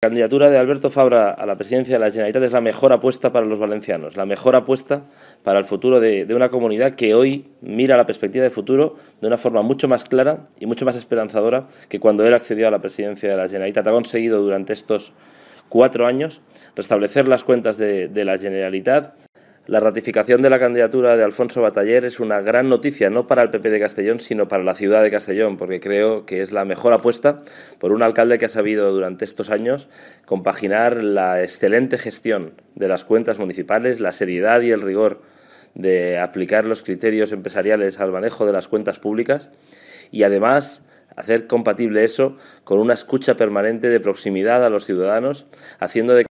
La candidatura de Alberto Fabra a la presidencia de la Generalitat es la mejor apuesta para los valencianos, la mejor apuesta para el futuro de, una comunidad que hoy mira la perspectiva de futuro de una forma mucho más clara y mucho más esperanzadora que cuando él accedió a la presidencia de la Generalitat. Ha conseguido durante estos cuatro años restablecer las cuentas de la Generalitat, la ratificación de la candidatura de Alfonso Bataller es una gran noticia, no para el PP de Castellón, sino para la ciudad de Castellón, porque creo que es la mejor apuesta por un alcalde que ha sabido durante estos años compaginar la excelente gestión de las cuentas municipales, la seriedad y el rigor de aplicar los criterios empresariales al manejo de las cuentas públicas y además hacer compatible eso con una escucha permanente de proximidad a los ciudadanos, haciendo de